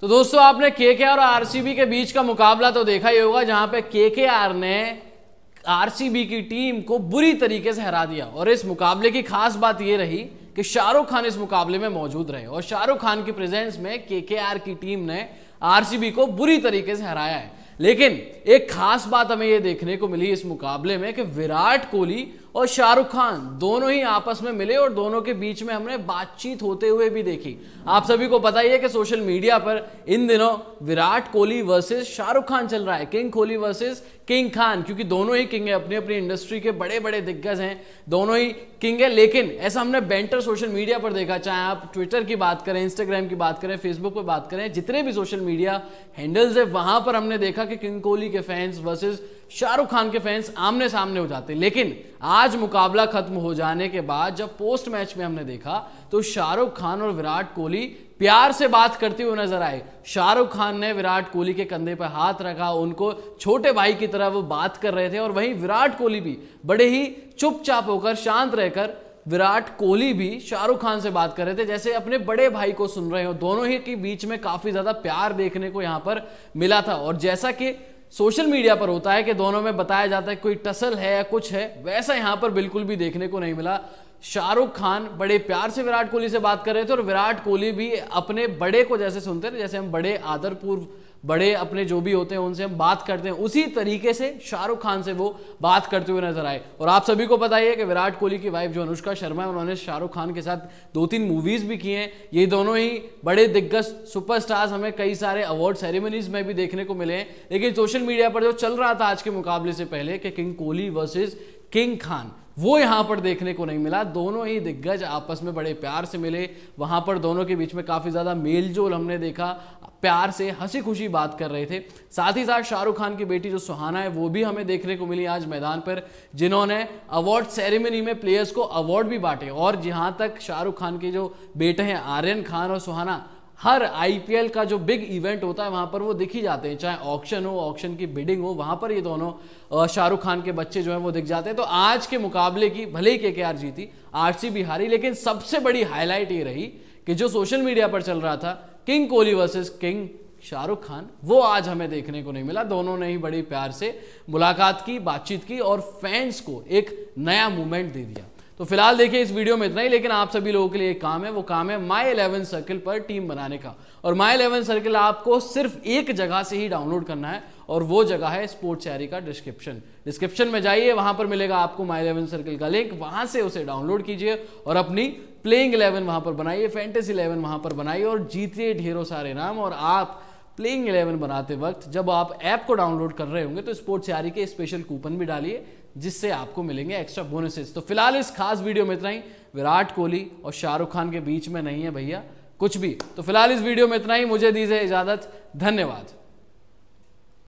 तो दोस्तों आपने के के और आरसीबी के बीच का मुकाबला तो देखा ही होगा जहां पे आर ने आरसीबी की टीम को बुरी तरीके से हरा दिया और इस मुकाबले की खास बात यह रही कि शाहरुख खान इस मुकाबले में मौजूद रहे और शाहरुख खान की प्रेजेंस में आर की टीम ने आरसीबी को बुरी तरीके से हराया है लेकिन एक खास बात हमें यह देखने को मिली इस मुकाबले में कि विराट कोहली और शाहरुख खान दोनों ही आपस में मिले और दोनों के बीच में हमने बातचीत होते हुए भी देखी आप सभी को पता ही है कि सोशल मीडिया पर इन दिनों विराट कोहली वर्सेस शाहरुख खान चल रहा है king Kohli versus king Khan क्योंकि दोनों ही किंग है अपनी अपनी इंडस्ट्री के बड़े बड़े दिग्गज हैं दोनों ही किंग है लेकिन ऐसा हमने बेंटर सोशल मीडिया पर देखा चाहे आप ट्विटर की बात करें इंस्टाग्राम की बात करें फेसबुक पर बात करें जितने भी सोशल मीडिया हैंडल्स है वहां पर हमने देखा कि किंग कोहली के फैंस वर्सेज शाहरुख खान के फैंस आमने सामने हो जाते लेकिन आज मुकाबला खत्म हो जाने के बाद जब पोस्ट मैच में हमने देखा तो शाहरुख खान और विराट कोहली प्यार से बात करते हुए नजर आए शाहरुख खान ने विराट कोहली के कंधे पर हाथ रखा उनको छोटे भाई की तरह वो बात कर रहे थे और वहीं विराट कोहली भी बड़े ही चुपचाप होकर शांत रहकर विराट कोहली भी शाहरुख खान से बात कर रहे थे जैसे अपने बड़े भाई को सुन रहे हो दोनों ही के बीच में काफी ज्यादा प्यार देखने को यहां पर मिला था और जैसा कि सोशल मीडिया पर होता है कि दोनों में बताया जाता है कोई टसल है या कुछ है वैसा यहां पर बिल्कुल भी देखने को नहीं मिला शाहरुख खान बड़े प्यार से विराट कोहली से बात कर रहे थे और विराट कोहली भी अपने बड़े को जैसे सुनते थे जैसे हम बड़े आदरपूर्व बड़े अपने जो भी होते हैं उनसे हम बात करते हैं उसी तरीके से शाहरुख खान से वो बात करते हुए नजर आए और आप सभी को पता ही है कि विराट कोहली की वाइफ जो अनुष्का शर्मा है उन्होंने शाहरुख खान के साथ दो तीन मूवीज भी की हैं ये दोनों ही बड़े दिग्गज सुपरस्टार्स हमें कई सारे अवार्ड सेरेमनीज में भी देखने को मिले हैं लेकिन सोशल मीडिया पर जो चल रहा था आज के मुकाबले से पहले कि king Kohli versus king Khan वो यहाँ पर देखने को नहीं मिला दोनों ही दिग्गज आपस में बड़े प्यार से मिले वहाँ पर दोनों के बीच में काफ़ी ज़्यादा मेलजोल हमने देखा प्यार से हंसी खुशी बात कर रहे थे साथ ही साथ शाहरुख खान की बेटी जो सुहाना है वो भी हमें देखने को मिली आज मैदान पर जिन्होंने अवार्ड सेरेमनी में प्लेयर्स को अवार्ड भी बांटे और जहाँ तक शाहरुख खान के जो बेटे हैं आर्यन खान और सुहाना हर आईपीएल का जो बिग इवेंट होता है वहां पर वो दिख ही जाते हैं चाहे ऑक्शन हो ऑक्शन की बिडिंग हो वहां पर ये दोनों शाहरुख खान के बच्चे जो हैं वो दिख जाते हैं तो आज के मुकाबले की भले ही के के आर जीती आरसीबी हारी लेकिन सबसे बड़ी हाईलाइट ये रही कि जो सोशल मीडिया पर चल रहा था king Kohli versus king Shahrukh Khan वो आज हमें देखने को नहीं मिला दोनों ने ही बड़ी प्यार से मुलाकात की बातचीत की और फैंस को एक नया मूवमेंट दे दिया तो फिलहाल देखिए इस वीडियो में इतना ही लेकिन आप सभी लोगों के लिए एक काम है वो काम है माई इलेवन सर्किल पर टीम बनाने का और माई इलेवन सर्किल आपको सिर्फ एक जगह से ही डाउनलोड करना है और वो जगह है स्पोर्ट्स चैरी का डिस्क्रिप्शन डिस्क्रिप्शन में जाइए वहां पर मिलेगा आपको माई इलेवन सर्किल का लिंक वहां से उसे डाउनलोड कीजिए और अपनी प्लेइंग इलेवन वहां पर बनाइए फैंटेसी इलेवन वहां पर बनाइए और जीतिए ढेरों सारे नाम और आप प्लेइंग इलेवन बनाते वक्त जब आप ऐप को डाउनलोड कर रहे होंगे तो स्पोर्ट्स यारी के स्पेशल कूपन भी डालिए जिससे आपको मिलेंगे एक्स्ट्रा बोनसेस तो फिलहाल इस खास वीडियो में इतना ही विराट कोहली और शाहरुख खान के बीच में नहीं है भैया कुछ भी तो फिलहाल इस वीडियो में इतना ही मुझे दीजिए इजाजत धन्यवाद